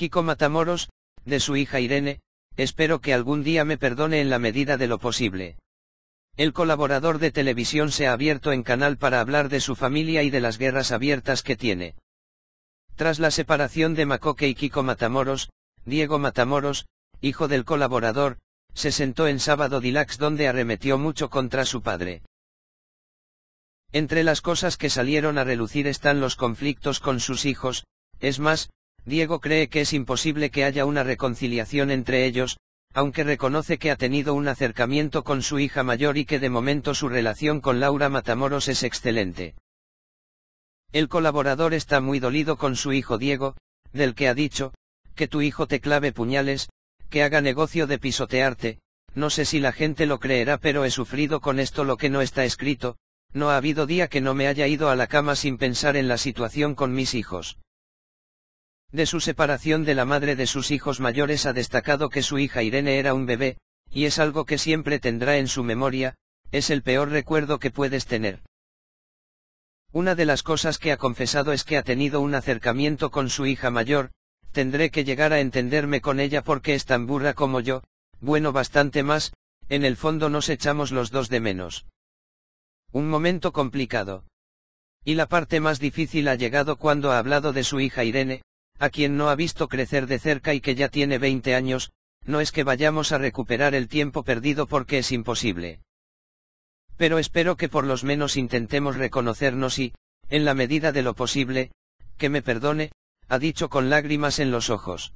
Kiko Matamoros, de su hija Irene, espero que algún día me perdone en la medida de lo posible. El colaborador de televisión se ha abierto en canal para hablar de su familia y de las guerras abiertas que tiene. Tras la separación de Macoque y Kiko Matamoros, Diego Matamoros, hijo del colaborador, se sentó en Sábado Dilax donde arremetió mucho contra su padre. Entre las cosas que salieron a relucir están los conflictos con sus hijos, es más, Diego cree que es imposible que haya una reconciliación entre ellos, aunque reconoce que ha tenido un acercamiento con su hija mayor y que de momento su relación con Laura Matamoros es excelente. El colaborador está muy dolido con su hijo Diego, del que ha dicho, que tu hijo te clave puñales, que haga negocio de pisotearte, no sé si la gente lo creerá pero he sufrido con esto lo que no está escrito, no ha habido día que no me haya ido a la cama sin pensar en la situación con mis hijos. De su separación de la madre de sus hijos mayores ha destacado que su hija Irene era un bebé, y es algo que siempre tendrá en su memoria, es el peor recuerdo que puedes tener. Una de las cosas que ha confesado es que ha tenido un acercamiento con su hija mayor, tendré que llegar a entenderme con ella porque es tan burra como yo, bueno bastante más, en el fondo nos echamos los dos de menos. Un momento complicado. Y la parte más difícil ha llegado cuando ha hablado de su hija Irene, a quien no ha visto crecer de cerca y que ya tiene 20 años, no es que vayamos a recuperar el tiempo perdido porque es imposible. Pero espero que por lo menos intentemos reconocernos y, en la medida de lo posible, que me perdone, ha dicho con lágrimas en los ojos.